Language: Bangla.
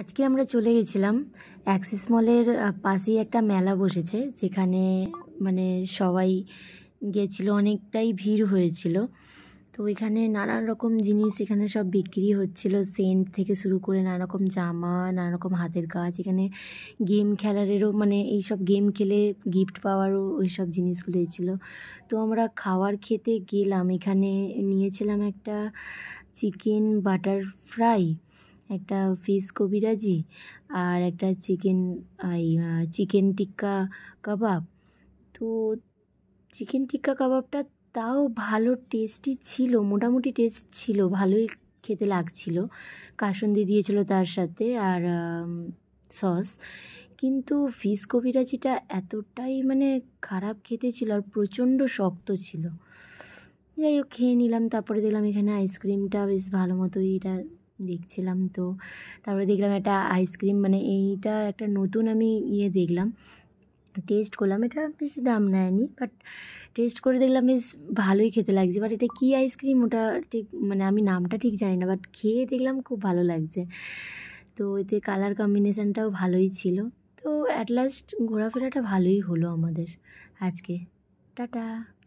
আজকে আমরা চলে গেছিলাম অ্যাক্সিস মলের পাশেই একটা মেলা বসেছে যেখানে মানে সবাই গেছিলো অনেকটাই ভিড় হয়েছিল তো এখানে নানান রকম জিনিস এখানে সব বিক্রি হচ্ছিল সেন্ট থেকে শুরু করে নানা রকম জামা নানা রকম হাতের কাজ এখানে গেম খেলারেরও মানে এই সব গেম খেলে গিফট পাওয়ারও ওই সব জিনিসগুলো ছিল তো আমরা খাওয়ার খেতে গেলাম এখানে নিয়েছিলাম একটা চিকেন বাটার ফ্রাই একটা ফিশ কবিরাজি আর একটা চিকেন এই চিকেন টিক্কা কাবাব তো চিকেন টিক্কা কাবাবটা তাও ভালো টেস্টই ছিল মোটামুটি টেস্ট ছিল ভালোই খেতে লাগছিল কাসন্দি দিয়েছিল তার সাথে আর সস কিন্তু ফিশ কবিরাজিটা এতটাই মানে খারাপ খেতে ছিল আর প্রচণ্ড শক্ত ছিল যাই হোক খেয়ে নিলাম তারপরে দিলাম এখানে আইসক্রিমটা বেশ ভালো মতোই এটা দেখছিলাম তো তারপরে দেখলাম একটা আইসক্রিম মানে এইটা একটা নতুন আমি ইয়ে দেখলাম টেস্ট করলাম এটা বেশি দাম নেয়নি বাট টেস্ট করে দেখলাম বেশ ভালোই খেতে লাগছে বাট এটা কী আইসক্রিম ওটা ঠিক মানে আমি নামটা ঠিক জানি না বাট খেয়ে দেখলাম খুব ভালো লাগছে তো এতে কালার কম্বিনেশানটাও ভালোই ছিল তো অ্যাট লাস্ট ঘোরাফেরাটা ভালোই হলো আমাদের আজকে টাটা